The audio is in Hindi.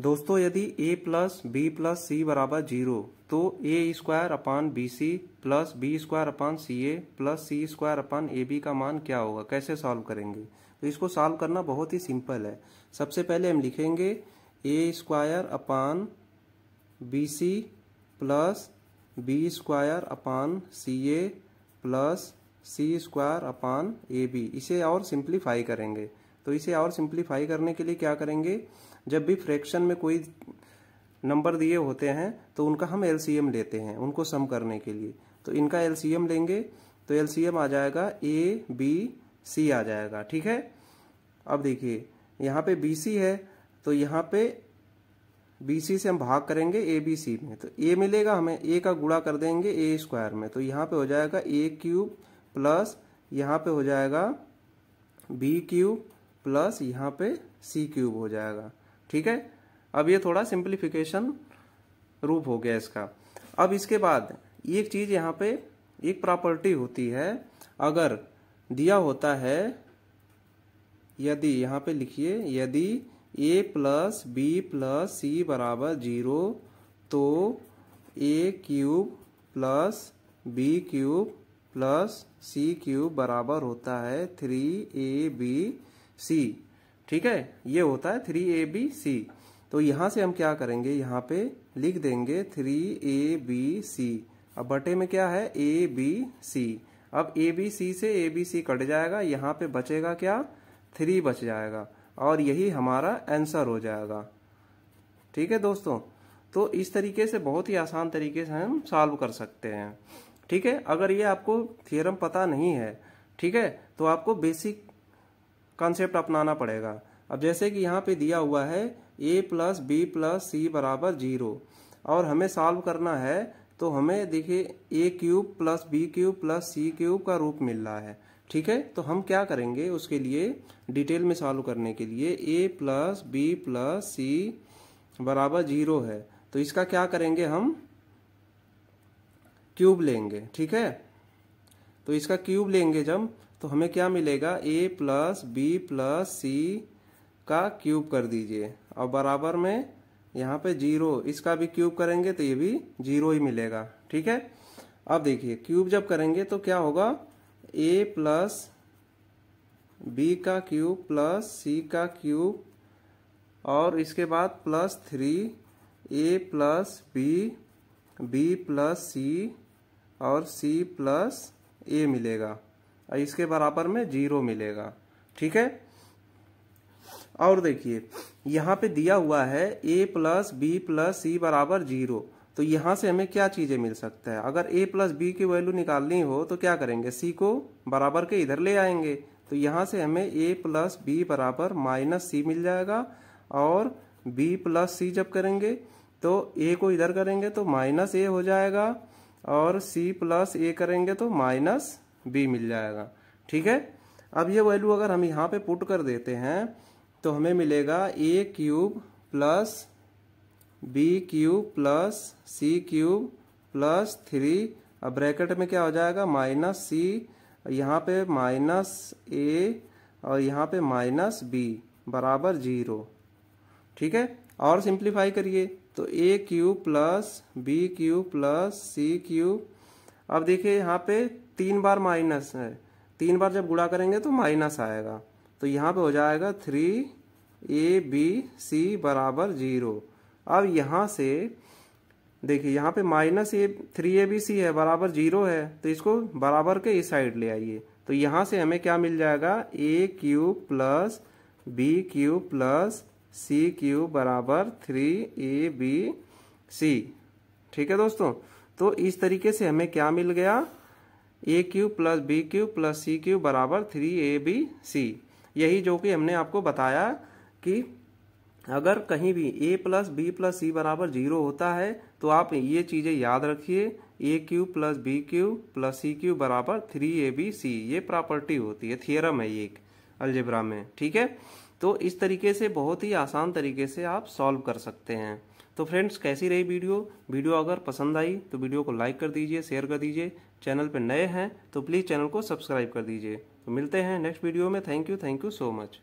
दोस्तों यदि a plus B plus C बराबर जीरो तो A square upon B C plus B square upon C A plus C square upon A B का मान क्या होगा कैसे सॉल्व करेंगे तो इसको सॉल्व करना बहुत ही सिंपल है सबसे पहले हम लिखेंगे A square upon B C plus B square upon C A plus C square upon A B इसे और सिंप्लीफाई करेंगे तो इसे और सिंप्लीफाई करने के लिए क्या करेंगे जब भी फ्रैक्शन में कोई नंबर दिए होते हैं तो उनका हम एलसीएम लेते हैं उनको सम करने के लिए तो इनका एलसीएम लेंगे तो एलसीएम आ जाएगा ए बी सी आ जाएगा ठीक है अब देखिए यहाँ पे बी सी है तो यहाँ पे बी सी से हम भाग करेंगे ए बी सी में तो ए मिलेगा हमें ए का गुड़ा कर देंगे ए स्क्वायर में तो यहाँ पे हो जाएगा ए क्यूब प्लस यहाँ पे हो जाएगा बी क्यूब प्लस यहाँ पे सी क्यूब हो जाएगा ठीक है अब ये थोड़ा सिंप्लीफिकेशन रूप हो गया इसका अब इसके बाद एक चीज़ यहाँ पे एक प्रॉपर्टी होती है अगर दिया होता है यदि यहाँ पे लिखिए यदि A plus B plus C बराबर जीरो तो A cube plus B cube plus C cube बराबर होता है थ्री ए बी सी ठीक है ये होता है थ्री ए बी सी तो यहाँ से हम क्या करेंगे यहाँ पे लिख देंगे थ्री ए बी सी अब बटे में क्या है ए बी सी अब ए बी सी से ए बी सी कट जाएगा यहाँ पे बचेगा क्या थ्री बच जाएगा और यही हमारा आंसर हो जाएगा ठीक है दोस्तों तो इस तरीके से बहुत ही आसान तरीके से हम सॉल्व कर सकते हैं ठीक है अगर ये आपको थियरम पता नहीं है ठीक है तो आपको बेसिक कंसेप्ट अपनाना पड़ेगा अब जैसे कि यहाँ पे दिया हुआ है a plus B plus C बराबर जीरो और हमें सॉल्व करना है तो हमें देखिए A cube plus B cube plus C cube का रूप मिल रहा है ठीक है तो हम क्या करेंगे उसके लिए डिटेल में सॉल्व करने के लिए a plus B plus C बराबर जीरो है तो इसका क्या करेंगे हम क्यूब लेंगे ठीक है तो इसका क्यूब लेंगे जब तो हमें क्या मिलेगा A plus B plus C का क्यूब कर दीजिए और बराबर में यहाँ पे जीरो इसका भी क्यूब करेंगे तो ये भी जीरो ही मिलेगा ठीक है अब देखिए क्यूब जब करेंगे तो क्या होगा ए प्लस बी का क्यूब प्लस सी का क्यूब और इसके बाद plus three A plus B B plus C और सी प्लस ए मिलेगा इसके बराबर में जीरो मिलेगा ठीक है और देखिए यहाँ पे दिया हुआ है A plus B plus C बराबर जीरो तो यहाँ से हमें क्या चीज़ें मिल सकता है अगर ए प्लस बी की वैल्यू निकालनी हो तो क्या करेंगे सी को बराबर के इधर ले आएंगे तो यहाँ से हमें ए प्लस बी बराबर माइनस सी मिल जाएगा और बी प्लस सी जब करेंगे तो ए को इधर करेंगे तो माइनस ए हो जाएगा और सी प्लस ए करेंगे तो माइनस बी मिल जाएगा ठीक है अब ये वैल्यू अगर हम यहाँ पे पुट कर देते हैं तो हमें मिलेगा A cube plus B cube plus C cube plus three अब ब्रैकेट में क्या हो जाएगा माइनस सी यहाँ पे माइनस ए और यहाँ पे माइनस बी बराबर जीरो ठीक है और सिंप्लीफाई करिए तो A cube plus B cube plus C cube अब देखिए यहाँ पे तीन बार माइनस है तीन बार जब गुड़ा करेंगे तो माइनस आएगा तो यहाँ पे हो जाएगा थ्री ए बी सी बराबर जीरो अब यहाँ से देखिए यहाँ पे minus A three A B C है बराबर जीरो है तो इसको बराबर के इस साइड ले आइए तो यहाँ से हमें क्या मिल जाएगा A cube plus B cube plus C cube बराबर थ्री ए बी सी ठीक है दोस्तों तो इस तरीके से हमें क्या मिल गया A cube plus B cube plus C cube बराबर थ्री ए बी सी यही जो कि हमने आपको बताया कि अगर कहीं भी A plus B plus C बराबर जीरो होता है तो आप ये चीज़ें याद रखिए A cube plus B cube plus C cube बराबर थ्री ए बी सी ये प्रॉपर्टी होती है थियरम है ये एक अलजेब्रा में ठीक है तो इस तरीके से बहुत ही आसान तरीके से आप सॉल्व कर सकते हैं तो फ्रेंड्स कैसी रही वीडियो वीडियो अगर पसंद आई तो वीडियो को लाइक कर दीजिए शेयर कर दीजिए चैनल पर नए हैं तो प्लीज़ चैनल को सब्सक्राइब कर दीजिए तो मिलते हैं नेक्स्ट वीडियो में thank you thank you so much